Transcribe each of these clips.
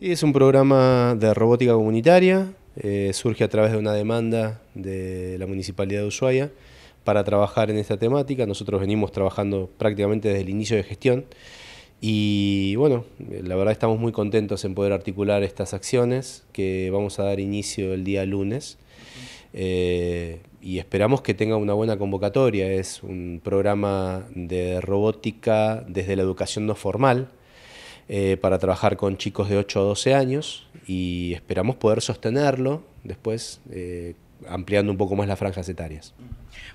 es un programa de robótica comunitaria, eh, surge a través de una demanda de la Municipalidad de Ushuaia para trabajar en esta temática. Nosotros venimos trabajando prácticamente desde el inicio de gestión. Y bueno, la verdad estamos muy contentos en poder articular estas acciones que vamos a dar inicio el día lunes eh, y esperamos que tenga una buena convocatoria. Es un programa de robótica desde la educación no formal eh, para trabajar con chicos de 8 a 12 años y esperamos poder sostenerlo después eh, ampliando un poco más las franjas etarias.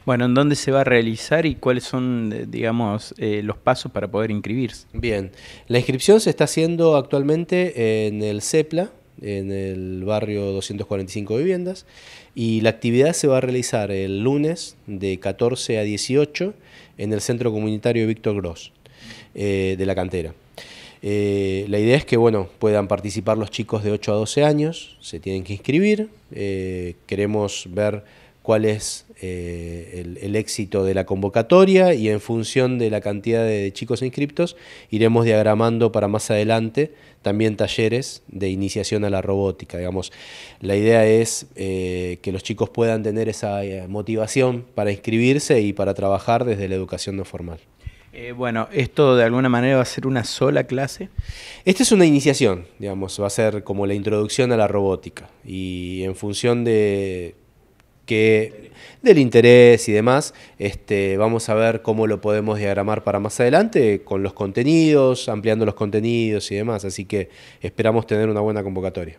Bueno, ¿en dónde se va a realizar y cuáles son, eh, digamos, eh, los pasos para poder inscribirse? Bien, la inscripción se está haciendo actualmente en el CEPLA, en el barrio 245 viviendas, y la actividad se va a realizar el lunes de 14 a 18 en el Centro Comunitario Víctor Gross eh, de la Cantera. Eh, la idea es que bueno, puedan participar los chicos de 8 a 12 años, se tienen que inscribir, eh, queremos ver cuál es eh, el, éxito de la convocatoria y en función de la cantidad de chicos inscriptos iremos diagramando para más adelante también talleres de iniciación a la robótica. La idea es que los chicos puedan tener esa motivación para inscribirse y para trabajar desde la educación no formal. Eh, bueno, ¿esto de alguna manera va a ser una sola clase? Esta es una iniciación, digamos, va a ser como la introducción a la robótica. Y en función de del interés y demás, este, vamos a ver cómo lo podemos diagramar para más adelante con los contenidos, ampliando los contenidos y demás. Así que esperamos tener una buena convocatoria.